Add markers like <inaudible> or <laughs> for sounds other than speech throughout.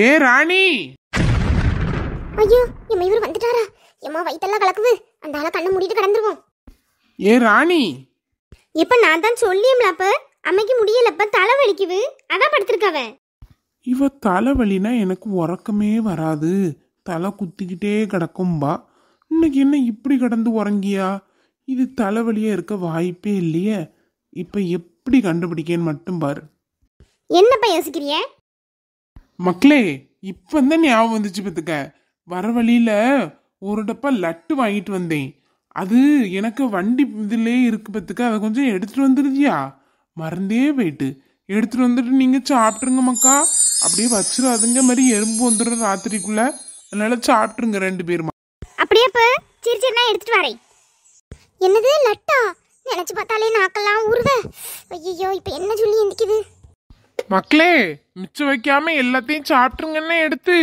ஏ ராணி ஐயோ எம்மா இவர் வந்துட்டாரா எம்மா வயிற்றெல்லாம் கலக்குது அந்த ஆளை கண்ணை மூடிட்டு கடந்துருவோம் ஏ ராணி இப்ப நான் தான் சொல்லியம்லாப்ப அம்மைக்கு முடியலப்ப தலை வலிக்குது அதான் படுத்திருக்காவ இவ தலைவலினா எனக்கு உறக்கமே வராது தலை குத்திக்கிட்டே கிடக்கும்பா இன்னைக்கு என்ன இப்படி கிடந்து உறங்கியா இது தலைவலியா இருக்க வாய்ப்பே இல்லையே இப்ப எப்படி கண்டுபிடிக்கேன்னு மட்டும் பாரு என்னப்பா யோசிக்கிறிய மக்களே வந்து ஞாபகம் வந்துச்சு பார்த்துக்க வர வழியில் ஒரு டப்பா லட்டு வாங்கிட்டு வந்தேன் அது எனக்கு வண்டி இதிலே இருக்கு பார்த்துக்க அதை கொஞ்சம் எடுத்துகிட்டு வந்துருந்தியா மறந்தே போயிட்டு எடுத்துகிட்டு வந்துட்டு நீங்கள் சாப்பிட்ருங்க மக்கா அப்படியே வச்சிடாதுங்க மாதிரி எறும்பு வந்துடும் ராத்திரிக்குள்ளே அதனால சாப்பிட்ருங்க ரெண்டு பேருமா அப்படியே இப்போ சரி சரி நான் எடுத்துகிட்டு வரேன் என்னது லட்டா நினச்சி பார்த்தாலே நாக்கெல்லாம் உருவ ஐயோ இப்போ என்ன சொல்லி எந்திக்குது மக்களே மிச்சம் வைக்காம எல்லாத்தையும் சாப்பிட்டுருங்கன்னு எடுத்து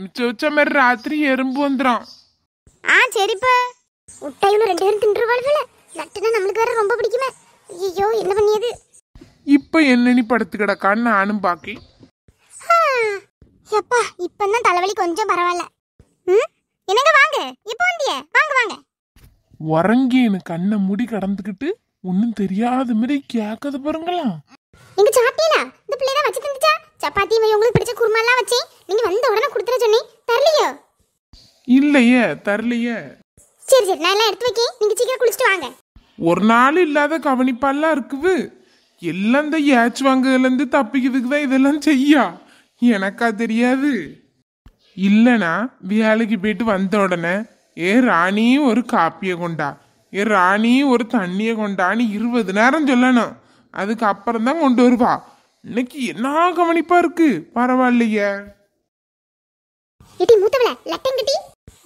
மிச்சம் வச்ச மாதிரி ராத்திரி எறும்பு வந்துடும் ஆ சரிப்பா முட்டையும் ரெண்டு பேரும் தின்றுவாள்கள நட்டுனா நம்மளுக்கு வேற ரொம்ப பிடிக்கல ஐயோ என்ன பண்ணியது இப்போ என்னனி படுத்து கிடக்கான்னு நானும் பார்க்கல எப்பா இப்பதான் தலைவலி கொஞ்சம் பரவாயில்ல ம் என்னங்க வாங்க இப்போ வந்திய வாங்க வாங்க உறங்கி எனக்கு கண்ணை முடி கடந்துக்கிட்டு ஒன்றும் தெரியாத மாதிரி கேட்கறது பாருங்களா நீங்க சாப்பிட்டீங்களா இந்த பிள்ளை தான் வச்சு தந்துச்சா சப்பாத்தி வை உங்களுக்கு பிடிச்ச குருமா எல்லாம் வச்சு நீங்க வந்த உடனே கொடுத்துற சொன்னி தரலையோ இல்லையே தரலையே சரி சரி நான் எல்லாம் எடுத்து வைக்கேன் நீங்க சீக்கிரம் குளிச்சுட்டு வாங்க ஒரு நாள் இல்லாத கவனிப்பாலாம் இருக்குது எல்லாம் இந்த ஏச்சு வாங்குதுலேருந்து தப்பிக்கிறதுக்கு தான் இதெல்லாம் செய்யா எனக்கா தெரியாது இல்லைனா வேலைக்கு போயிட்டு வந்த உடனே ஏ ராணி ஒரு காப்பியை கொண்டா ஏ ராணி ஒரு தண்ணியை கொண்டான்னு இருபது நேரம் சொல்லணும் அதுக்கு அப்புறம் தான் கொண்டு வருவா இன்னைக்கு என்ன கவனிப்பா இருக்கு பரவாயில்லையே இடி மூத்தவள லட்டங்கட்டி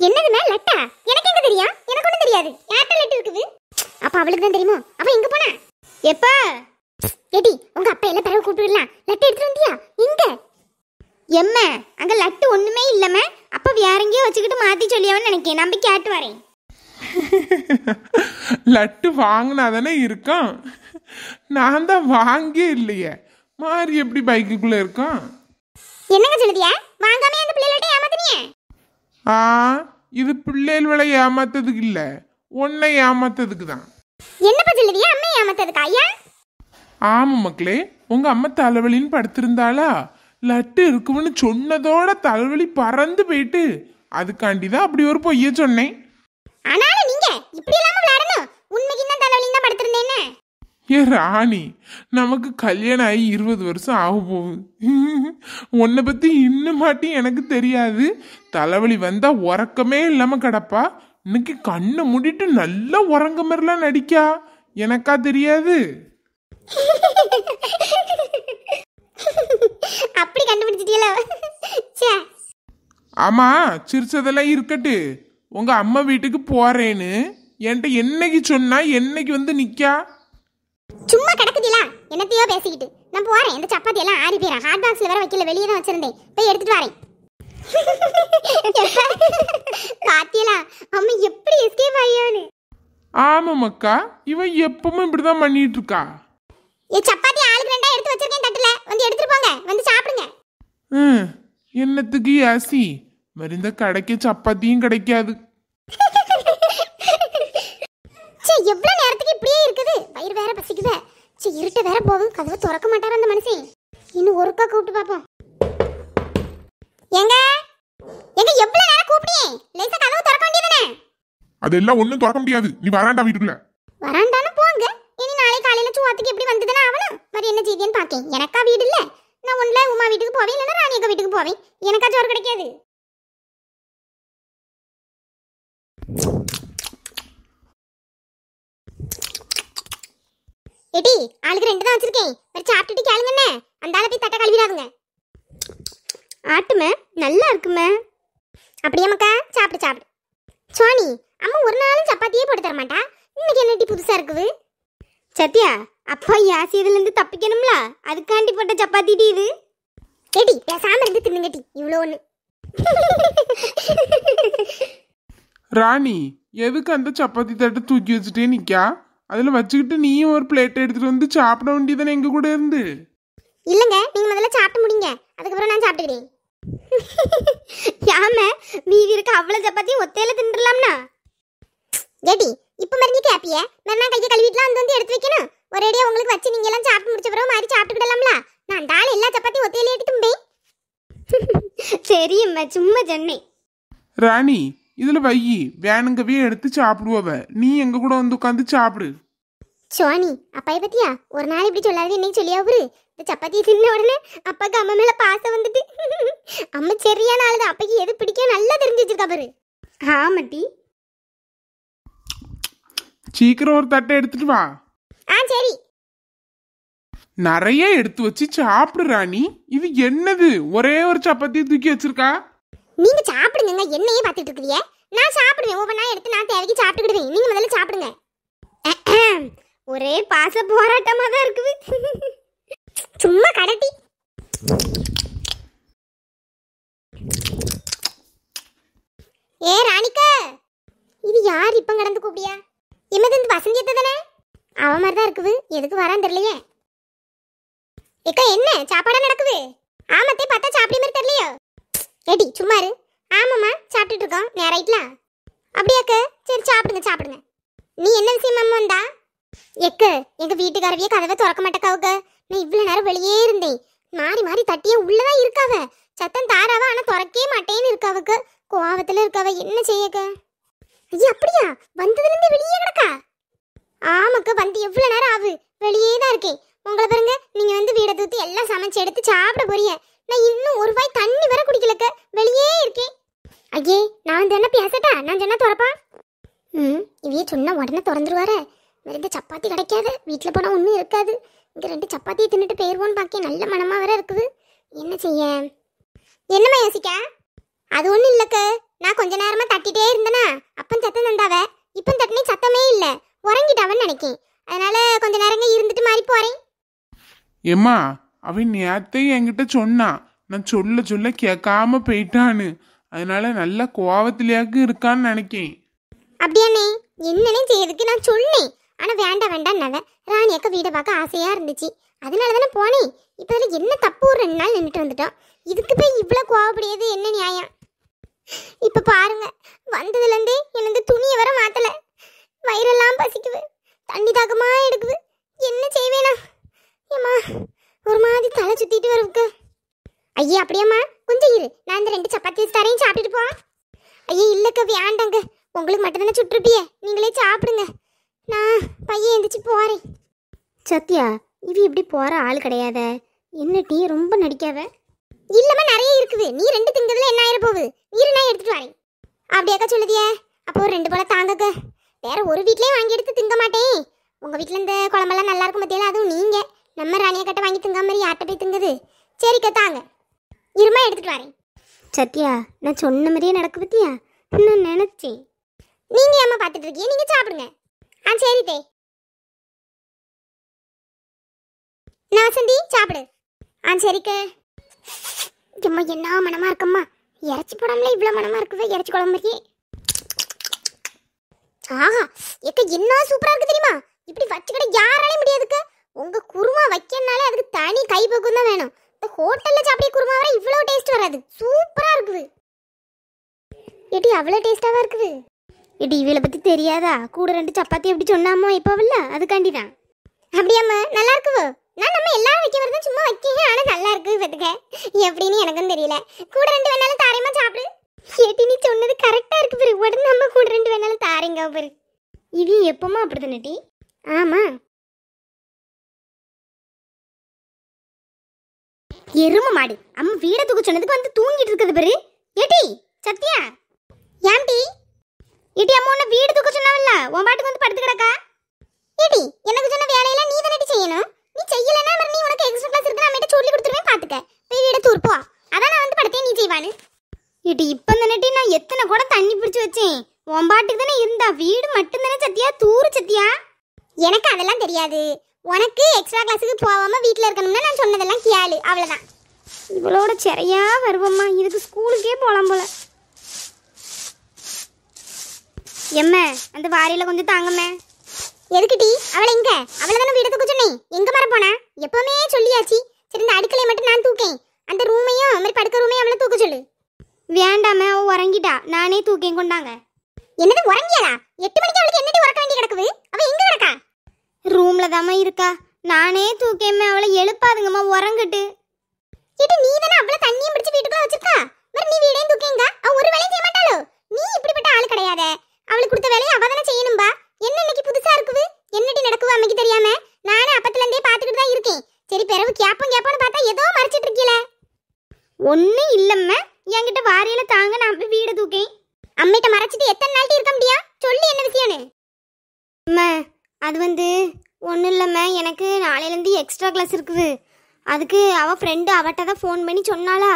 என்னதுமே லட்டா எனக்கு எங்க தெரியும் எனக்கு ஒண்ணும் தெரியாது யார்ட்ட லட்டு இருக்குது அப்ப அவளுக்கு தான் தெரியுமோ அவ எங்க போனா எப்ப எடி உங்க அப்பா எல்லாம் பரவ கூப்பிட்டுடலாம் லட்டு எடுத்து வந்தியா எங்க எம்ம அங்க லட்டு ஒண்ணுமே இல்லம அப்ப வேற எங்கேயோ வச்சுக்கிட்டு மாத்தி சொல்லியாவன்னு நினைக்கிறேன் நம்பி கேட்டு வரேன் <laughs> லட்டு வாங்கினா தானே இருக்கான் நான் தான் வாங்கி இல்லையே மாறி எப்படி பைக்குக்குள்ளே இருக்கான் என்னங்க சொல்லுதியா வாங்காம அந்த பிள்ளைகளட்ட ஏமாத்துனியே ஆ இது பிள்ளைகளை ஏமாத்ததுக்கு இல்லை உன்னை ஏமாத்ததுக்கு தான் என்னப்பா சொல்லுதியா அம்மா ஏமாத்ததுக்கு ஐயா ஆமா மக்களே உங்கள் அம்மா தலைவலின்னு படுத்திருந்தாளா லட்டு இருக்குமுன்னு சொன்னதோட தலைவலி பறந்து போயிட்டு அதுக்காண்டி தான் அப்படி ஒரு பொய்ய சொன்னேன் ஆனாலும் நீங்க இப்படி இல்லாம விளையாடணும் உண்மைக்கு தான் தலைவலி தான் படுத்திருந்தேன்னு ஏ ராணி நமக்கு கல்யாணம் ஆகி இருபது வருஷம் ஆக போகுது உன்னை பற்றி இன்னும் மாட்டி எனக்கு தெரியாது தலைவலி வந்தால் உறக்கமே இல்லாமல் கிடப்பா இன்னைக்கு கண்ணை மூடிட்டு நல்லா உறங்க மாதிரிலாம் நடிக்கா எனக்கா தெரியாது அப்படி கண்டுபிடிச்சிட்டீங்களா ஆமா சிரிச்சதெல்லாம் இருக்கட்டு உங்கள் அம்மா வீட்டுக்கு போகிறேன்னு என்கிட்ட என்னைக்கு சொன்னால் என்னைக்கு வந்து நிற்கா சும்மா கிடக்குதிலா என்னத்தையோ பேசிக்கிட்டு நான் போகிறேன் இந்த சப்பாத்தி எல்லாம் ஆறி போயிடும் ஹாட் பாக்ஸ்ல வேற வைக்கல வெளியே தான் வச்சிருந்தேன் போய் எடுத்துட்டு வரேன் பாத்தியலா அம்மா எப்படி எஸ்கேப் ஆயியோன்னு ஆமாமக்கா இவன் எப்பவும் இப்படிதான் பண்ணிட்டு இருக்கா ஏ சப்பாத்தி ஆளுக்கு ரெண்டா எடுத்து வச்சிருக்கேன் தட்டுல வந்து எடுத்துட்டு போங்க வந்து சாப்பிடுங்க ம் என்னத்துக்கு அசி மருந்த கடைக்கு சப்பாத்தியும் கிடைக்காது எவ்வளவு நேரத்துக்கு இப்படியே இருக்குது வயிறு வேற பசிக்குது சே இருட்ட வேற போகும் கதவு திறக்க மாட்டாரு அந்த மனுஷன் இன்னும் ஒருக்கா கூப்பிட்டு பாப்போம் எங்க எங்க எவ்வளவு நேரம் கூப்பிட்டீங்க லேசா கதவு திறக்க வேண்டியதுதானே அதெல்லாம் ஒண்ணும் திறக்க முடியாது நீ வராண்டா வீட்டுக்குள்ள வராண்டானு போங்க இனி நாளை காலையில சுவாத்துக்கு எப்படி வந்ததுன்னா அவனும் மாதிரி என்ன செய்தியன்னு பாக்கேன் எனக்கா வீடு இல்ல நான் ஒண்ணுல உமா வீட்டுக்கு போவேன் இல்லைன்னா ராணியக்கா வீட்டுக்கு போவேன் எனக்கா சோறு கிடைக்காது எடி ஆளுக்கு ரெண்டு தான் வச்சிருக்கேன் ஒரு சாப்பிட்டுட்டு கேளுங்கண்ணே அந்த ஆளை போய் தட்டை கழுவிடாதுங்க ஆட்டுமே நல்லா இருக்குமே அப்படியே மக்கா சாப்பிடு சாப்பிடு சுவாணி அம்மா ஒரு நாளும் சப்பாத்தியே போட்டு தர மாட்டா இன்னைக்கு என்னடி புதுசாக இருக்குது சத்யா அப்பா இதுலேருந்து தப்பிக்கணும்ல அதுக்காண்டி போட்ட சப்பாத்தி டி இது கேட்டி பேசாமல் இருந்து தின்னுங்கட்டி இவ்வளோ ஒன்று <laughs> ராணி எதுக்கு அந்த சப்பாத்தி தட்டை தூக்கி வச்சுட்டே நிக்கா அதுல வச்சுக்கிட்டு நீயும் ஒரு பிளேட் எடுத்துட்டு வந்து சாப்பிட வேண்டியதானே எங்க கூட இருந்து இல்லைங்க நீங்க முதல்ல சாப்பிட்டு முடிங்க அதுக்கப்புறம் நான் சாப்பிட்டுக்கிறேன் யாம மீதி இருக்க அவ்வளவு சப்பாத்தி ஒத்தையில தின்றலாம்னா ஏடி இப்ப மறிஞ்சு கேப்பிய நான் கையை கழுவிட்டுலாம் அந்த வந்து எடுத்து வைக்கணும் ஒரேடியா உங்களுக்கு வச்சு நீங்க எல்லாம் சாப்பிட்டு முடிச்ச பிறகு மாறி சாப்பிட்டுக்கிடலாம்ல நான் தாள் எல்லா சப்பாத்தியும் ஒத்தையில எடுத்துட்டேன் சரி அம்மா சும்மா சென்னை ராணி இதில் வையி வேணுங்கவே எடுத்து சாப்பிடுவவ நீ எங்கள் கூட வந்து உட்காந்து சாப்பிடு சோனி அப்பா பத்தியா ஒரு நாள் இப்படி சொல்லாது இன்னைக்கு சொல்லியா ஒரு இந்த சப்பாத்தி தின்ன உடனே அப்பாக்கு அம்மா மேல பாசம் வந்துட்டு <laughs> அம்மா சரியான ஆளு தான் அப்பாக்கு எது பிடிக்க நல்லா தெரிஞ்சு வச்சிருக்கா பாரு ஆமாட்டி சீக்கிரம் ஒரு தட்டை எடுத்துட்டு வா ஆ சரி நிறைய எடுத்து வச்சு சாப்பிடுறா நீ இது என்னது ஒரே ஒரு சப்பாத்தி தூக்கி வச்சிருக்கா நீங்க சாப்பிடுங்க என்னையே பார்த்துட்டு இருக்கிறீங்க நான் சாப்பிடுவேன் ஒவ்வொன்றா எடுத்து நான் தேவைக்கு சாப்பிட்டுக்கிடுவேன் நீங்க முதல்ல சாப்பிடுங்க <clears throat> ஒரே பாச போராட்டமா தான் இருக்குது <laughs> சும்மா கடட்டி ஏ ராணிக்கா இது யார் இப்போ கடந்து கூப்பிடியா இம்மது இந்த வசந்தியத்தை தானே அவ மாதிரி தான் இருக்குது எதுக்கு வரான் தெரியலையே ஏக்கா என்ன சாப்பாடா நடக்குது ஆமத்தே பார்த்தா சாப்பிட மாதிரி தெரியலையோ ஏடி சும்மா இரு ஆமாம்மா சாப்பிட்டுட்டு இருக்கோம் நேராயிட்டலாம் அப்படியாக்கு சரி சாப்பிடுங்க சாப்பிடுங்க நீ என்ன அம்மா வந்தா எக்கு எங்கள் வீட்டுக்காரவியே கதவை திறக்க மாட்டேக்காவுக்கு நீ இவ்வளோ நேரம் வெளியே இருந்தேன் மாறி மாறி தட்டியே உள்ளதான் இருக்காவ சத்தம் தாராவ ஆனால் திறக்கவே மாட்டேன்னு இருக்காவுக்கு கோவத்தில் இருக்காவ என்ன செய்யக்க ஐயா அப்படியா வந்ததுலேருந்து வெளியே கிடக்கா ஆமாக்கு வந்து எவ்வளோ நேரம் ஆகு வெளியே தான் இருக்கேன் உங்களை பாருங்க நீங்கள் வந்து வீடை தூத்தி எல்லாம் சமைச்சு எடுத்து சாப்பிட போறீங்க நான் இன்னும் ஒரு வாய் தண்ணி வர குடிக்கலக்க வெளியே இருக்கேன் ஐயே நான் தானே பேசட்டா நான் தானே திறப்பா ம் இவையே சொன்னால் உடனே திறந்துருவாரு ரெண்டு சப்பாத்தி கிடைக்காது வீட்டில் போனால் ஒன்றும் இருக்காது இங்கே ரெண்டு சப்பாத்தியை தின்னுட்டு போயிடுவோன்னு பார்க்க நல்ல மனமாக வர இருக்குது என்ன செய்ய என்னம்மா யோசிக்க அது ஒன்றும் இல்லைக்க நான் கொஞ்ச நேரமாக தட்டிட்டே இருந்தேனா அப்பன் சத்தம் தந்தாவ இப்போ தட்டினே சத்தமே இல்லை உறங்கிட்டாவன்னு நினைக்கேன் அதனால கொஞ்ச நேரங்க இருந்துட்டு மாறி போகிறேன் ஏம்மா அவன் நேத்தே என்கிட்ட சொன்னான் நான் சொல்ல சொல்ல கேட்காம போயிட்டான்னு அதனால நல்ல கோவத்திலேயாக்கு இருக்கான்னு நினைக்கேன் அப்படியானே என்னனே செய்யறதுக்கு நான் சொன்னேன் ஆனா வேண்டாம் வேண்டாம் நவ ராணி வீடை பார்க்க ஆசையா இருந்துச்சு அதனால தானே போனேன் இப்போ இதில் என்ன தப்பு ஒரு ரெண்டு நாள் நின்றுட்டு வந்துட்டோம் இதுக்கு போய் இவ்வளோ கோவப்படியது என்ன நியாயம் இப்போ பாருங்க வந்ததுலேருந்தே எனக்கு துணியை வர மாற்றலை வயிறெல்லாம் பசிக்குது தண்ணி தாகமாக எடுக்குது என்ன செய்வேனா ஏமா ஒரு மாதிரி தலை சுத்திட்டு வருவுக்கு ஐயா அப்படியாம்மா கொஞ்சம் இரு நான் இந்த ரெண்டு சப்பாத்தி தரையும் சாப்பிட்டுட்டு போ ஐயா இல்லைக்க வேண்டாங்க உங்களுக்கு மட்டும்தானே சுட்டுருப்பியே நீங்களே சாப்பிடுங்க நான் பையன் எந்திரிச்சு போகிறேன் சத்யா இவி இப்படி போகிற ஆள் கிடையாத என்ன டீ ரொம்ப நடிக்காத இல்லைம்மா நிறைய இருக்குது நீ ரெண்டு திங்கிறதுல என்ன ஆயிரம் போகுது நீர் நான் எடுத்துட்டு வரேன் அப்படியாக்கா சொல்லுதியே அப்போ ஒரு ரெண்டு போல தாங்கக்க வேற ஒரு வீட்லேயே வாங்கி எடுத்து திங்க மாட்டேன் உங்கள் வீட்டில் இந்த குழம்பெல்லாம் நல்லா இருக்கும் பத்தியெல்லாம் அதுவும் நீங்கள் நம்ம ராணியை கட்ட வாங்கி திங்க மாதிரி யார்கிட்ட போய் திங்குது சரிக்கா தாங்க இருமா எடுத்துட்டு வரேன் சத்யா நான் சொன்ன மாதிரியே நடக்க பத்தியா நான் நினைச்சேன் நீங்கள் ஏமா பார்த்துட்டு இருக்கீங்க நீங்கள் சாப்பிடுங்க ஆ சரி தே நான் சந்தி சாப்பிடு ஆ சரிக்க அம்மா என்ன மனமா இருக்கம்மா இறச்சி போடாமல இவ்வளோ மனமா இருக்குவே இறச்சி குழம்பு மாதிரியே ஆஹா எக்க என்ன சூப்பராக இருக்கு தெரியுமா இப்படி வச்சுக்கிட யாராலையும் முடியாதுக்கு உங்க குருமா வைக்கனாலே அதுக்கு தனி கைப்பக்கம் தான் வேணும் இந்த ஹோட்டல்ல சாப்பிடிய குருமா வர இவ்வளோ டேஸ்ட் வராது சூப்பரா இருக்குது எடி அவ்வளோ டேஸ்டாவா இருக்குது ஏடி இவளை பத்தி தெரியாதா கூட ரெண்டு சப்பாத்தி எப்படி சொன்னாமோ இப்போ இல்ல அதுக்காண்டி தான் அப்படியாம்மா நல்லா இருக்குவோ நான் நம்ம எல்லாரும் வைக்க வரதும் சும்மா வைக்கேன் ஆனா நல்லா இருக்கு பத்துக்க எப்படின்னு எனக்கும் தெரியல கூட ரெண்டு வேணாலும் தாரியமா சாப்பிடு ஏட்டி நீ சொன்னது கரெக்டாக இருக்கு பெரு உடனே நம்ம கூட ரெண்டு வேணாலும் தாரேங்க பெரு இது எப்பமா அப்படி தானே ஆமா எருமை மாடு அம்மா வீட தூக்க சொன்னதுக்கு வந்து தூங்கிட்டு இருக்குது பாரு ஏட்டி சத்யா ஏன்டி ஏட்டி அம்மா உன்ன வீடு தூக்க சொன்னவல்ல உன் பாட்டுக்கு வந்து படுத்து கிடக்கா ஏட்டி எனக்கு சொன்ன வேலையெல்லாம் நீ தானே செய்யணும் நீ செய்யலனா அப்புறம் நீ உனக்கு எக்ஸ்ட்ரா கிளாஸ் இருக்கு நான் மேட்ட சொல்லி கொடுத்துருவேன் பாத்துக்க போய் வீட தூர் போ அதான் நான் வந்து படுத்தே நீ செய்வானு ஏடி இப்போ தானேட்டி நான் எத்தனை கூட தண்ணி பிடிச்சி வச்சேன் உன் பாட்டுக்கு தானே இருந்தா வீடு மட்டும்தானே சத்தியா தூரு சத்தியா எனக்கு அதெல்லாம் தெரியாது உனக்கு எக்ஸ்ட்ரா கிளாஸுக்கு போகாமல் வீட்டில் இருக்கணும்னா நான் சொன்னதெல்லாம் கேளு அவ்வளோதான் இவளோட சரியாக வருவோம்மா இதுக்கு ஸ்கூலுக்கே போகலாம் போல எம்ம அந்த வாரியில் கொஞ்சம் தாங்கம்மே டீ அவளை எங்க அவளை தானே வீடு தூக்க எங்கே எங்க மரம் போனா எப்பவுமே சொல்லியாச்சு சரி இந்த அடுக்கலையை மட்டும் நான் தூக்கேன் அந்த ரூமையும் மாதிரி படுக்க ரூமையும் அவளை தூக்க சொல்லு வேண்டாம அவ உறங்கிட்டா நானே தூக்கேன் கொண்டாங்க என்னது உறங்கியாடா எட்டு மணிக்கு அவளுக்கு என்னடி உறக்க வேண்டி கிடக்குது அவ எங்க கிடக்கா ரூமில் தாம்மா இருக்கா நானே தூக்கேமே அவளை எழுப்பாதுங்கம்மா உறங்கிட்டு இது நீ தானே அவளை தண்ணியும் பிடிச்சி வீட்டுக்குள்ள வச்சிருக்கா வேற நீ வீடே தூக்கிங்க அவ ஒரு வேலையும் செய்ய மாட்டாளோ நீ இப்படிப்பட்ட ஆள் கிடையாது அவளுக்கு கொடுத்த வேலையை அவ தானே செய்யணும்பா என்ன இன்னைக்கு புதுசா இருக்குது என்னடி நடக்குது அம்மைக்கு தெரியாம நானே அப்பத்துல இருந்தே பாத்துக்கிட்டு தான் இருக்கேன் சரி பிறகு கேப்பம் கேப்பான்னு பார்த்தா ஏதோ மறைச்சிட்டு இருக்கீல ஒண்ணு இல்லம்மா என்கிட்ட வாரியில தாங்க நான் போய் வீடு தூக்கேன் அம்மிட்ட மறைச்சிட்டு எத்தனை நாள்ட்டி இருக்க முடியா சொல்லி என்ன விஷயம் அம்மா அது வந்து ஒன்றும் இல்லைம்மா எனக்கு நாளையிலேருந்து எக்ஸ்ட்ரா கிளாஸ் இருக்குது அதுக்கு அவள் ஃப்ரெண்டு அவட்ட தான் ஃபோன் பண்ணி சொன்னாளா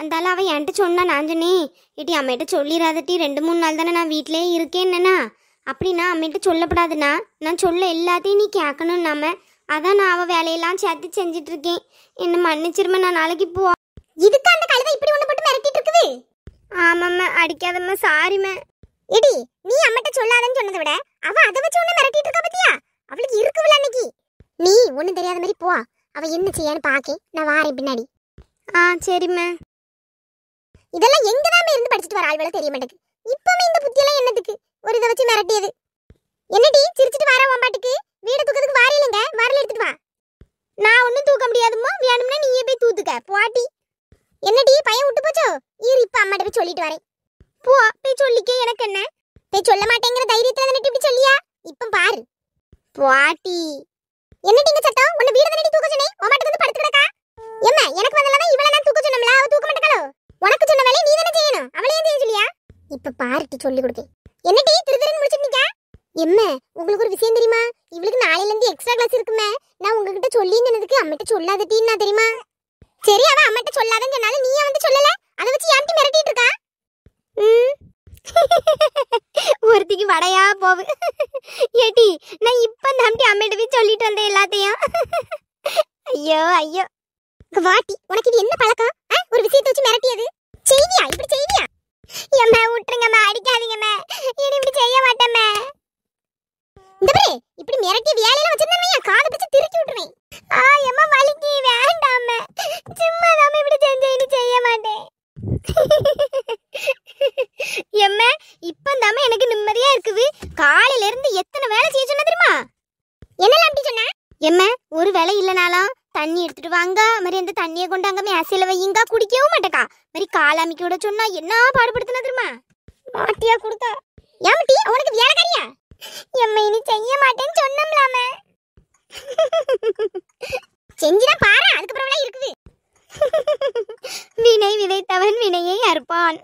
அந்தால அவள் என்கிட்ட சொன்னா நான் சொன்னேன் இட்டி அம்மையிட்ட சொல்லிடாதட்டி ரெண்டு மூணு நாள் தானே நான் வீட்டிலே என்னண்ணா அப்படின்னா அம்மையிட்ட சொல்லப்படாதுண்ணா நான் சொல்ல எல்லாத்தையும் நீ கேட்கணும் நாம அதான் நான் அவள் வேலையெல்லாம் சேர்த்து செஞ்சிட்டு இருக்கேன் என்ன மன்னிச்சிருமே நான் நாளைக்கு போவா இதுக்கு அந்த கழுதை இப்படி ஒன்று மட்டும் மிரட்டிட்டு இருக்குது ஆமாம்மா அடிக்காதம்மா சாரிம்மா இடி நீ அம்மகிட்ட சொல்லாதன்னு சொன்னதை விட அவ அதை வச்சு ஒன்று மிரட்டிட்டு இருக்கா பத்தியா அவளுக்கு இருக்குவில்ல அன்னைக்கு நீ ஒன்றும் தெரியாத மாதிரி போவா அவள் என்ன செய்யான்னு பார்க்க நான் வாரேன் பின்னாடி ஆ சரிம்மா இதெல்லாம் எங்க தான் இருந்து படிச்சுட்டு வர ஆள்வெல்லாம் தெரிய மாட்டேங்குது இப்பவே இந்த புத்தியெல்லாம் என்னத்துக்கு ஒரு இதை வச்சு மிரட்டியது என்னடி சிரிச்சிட்டு வர உன் பாட்டுக்கு வீடு தூக்கிறதுக்கு வாரி இல்லைங்க வரல எடுத்துட்டு வா நான் ஒன்றும் தூக்க முடியாதுமோ வேணும்னா நீயே போய் தூத்துக்க போட்டி என்னடி பையன் விட்டு போச்சோ இரு இப்போ அம்மாட்ட போய் சொல்லிட்டு வரேன் போ போய் சொல்லிக்கே எனக்கு என்ன போய் சொல்ல மாட்டேங்கிற தைரியத்தில் இப்படி சொல்லியா இப்போ பாரு பாட்டி என்ன இங்க சத்தம் உன்ன வீடு தானடி தூக்க சொன்னே உன் மாட்டுக்கு வந்து படுத்து கிடக்கா எம்மா எனக்கு வந்தலனா இவள நான் தூக்க சொன்னம்ல அவ தூக்க மாட்டகளோ உனக்கு சொன்ன வேலையை நீ தானே செய்யணும் அவளே ஏன் செய்ய சொல்லியா இப்ப பார்ட்டி சொல்லி கொடுக்கே என்னடி திருதிரன் முடிச்சிட்டு நிக்கா உங்களுக்கு ஒரு விஷயம் தெரியுமா இவளுக்கு நாளைல இருந்து எக்ஸ்ட்ரா கிளாஸ் இருக்குமே நான் உங்ககிட்ட சொல்லி நின்னதுக்கு அம்மிட்ட சொல்லாதட்டின்னு நான் தெரியுமா சரி அவ அம்மிட்ட சொல்லாதன்னு சொன்னால நீ வந்து சொல்லல அதை வச்சு ஏன்டி மிரட்டிட்டு இருக்கா ம் ஒருத்திக்கு வடையா போவு ஏடி நான் இப்ப நம்பி அம்மிட்ட போய் சொல்லிட்டு வந்தேன் எல்லாத்தையும் ஐயோ ஐயோ வாட்டி உனக்கு இது என்ன பழக்கம் ஒரு விஷயம் ஒரு வேலை இல்லைனாலும் தண்ணி எடுத்துட்டு வாங்க மாதிரி அந்த தண்ணியை கொண்டு அங்கே மேசையில் வையுங்க குடிக்கவும் மாட்டேக்கா மாதிரி காலாமிக்க விட சொன்னா என்ன பாடுபடுத்தினா தெரியுமா மாட்டியா கொடுத்தா ஏமாட்டி உனக்கு வேலைக்காரியா எம்மை இனி செய்ய மாட்டேன்னு சொன்னோம்லாம செஞ்சுதான் பாரு அதுக்கப்புறம் இருக்குது வினை விதைத்தவன் வினையை அறுப்பான்